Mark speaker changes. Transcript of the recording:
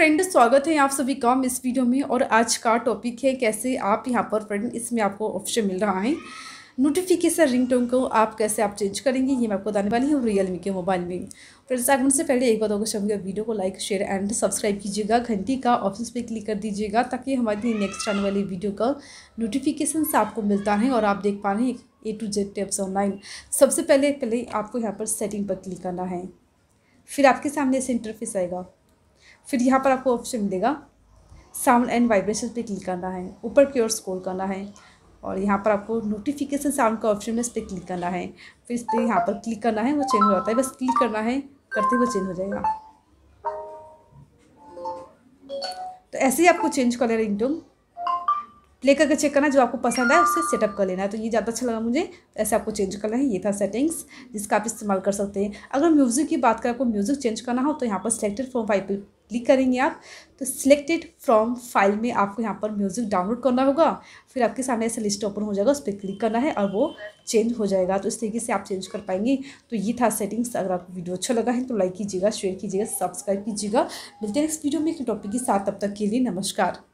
Speaker 1: friend स्वागत है आप सभी का इस वीडियो में और आज का टॉपिक है कैसे आप यहाँ पर फ्रेंड इसमें आपको ऑप्शन मिल रहा है नोटिफिकेशन रिंगटोन को आप कैसे आप चेंज करेंगे ये मैं आपको बताने वाली हूँ रियलमी के मोबाइल में फ्रेंड्स आगे उनसे पहले एक बार होगा समझे वीडियो को लाइक शेयर एंड सब्सक्राइब कीजिएगा घंटी का ऑप्शन पे क्लिक कर दीजिएगा ताकि हमारी नेक्स्ट आने वाली वीडियो का नोटिफिकेशन आपको मिलता है और आप देख पा रहे हैं A to Z tips online सबसे पहले पहले आपको यहाँ पर सेटिंग पर क्लिक करना है फिर आपके सामने से इंटरफेस आएगा फिर यहाँ पर आपको ऑप्शन मिलेगा साउंड एंड वाइब्रेशन पे क्लिक करना है ऊपर की ओर स्क्रॉल करना है और यहाँ पर आपको नोटिफिकेशन साउंड का ऑप्शन है इस पर क्लिक करना है फिर इस पर यहाँ पर क्लिक करना है वो चेंज हो जाता है बस क्लिक करना है करते हुए चेंज हो जाएगा तो ऐसे ही आपको चेंज कर लेना रिंगटोन प्ले करके चेक करना जो आपको पसंद आए उससे सेटअप कर लेना है तो ये ज़्यादा अच्छा लगा मुझे ऐसे आपको चेंज करना है ये था सेटिंग्स जिसका आप इस्तेमाल कर सकते हैं अगर म्यूज़िक की बात करें आपको म्यूज़िक चेंज करना हो तो यहाँ पर सिलेक्टेड फ्रॉम फाइल पर क्लिक करेंगे आप तो सिलेक्टेड फ्रॉम फाइल में आपको यहाँ पर म्यूज़िक डाउनलोड करना होगा फिर आपके सामने ऐसे लिस्ट ओपन हो जाएगा उस पर क्लिक करना है और वो चेंज हो जाएगा तो इस तरीके से आप चेंज कर पाएंगे तो ये था सेटिंग्स अगर आपको वीडियो अच्छा लगा है तो लाइक कीजिएगा शेयर कीजिएगा सब्सक्राइब कीजिएगा मिलते हैं नेक्स्ट वीडियो में एक टॉपिक के साथ तब तक के लिए नमस्कार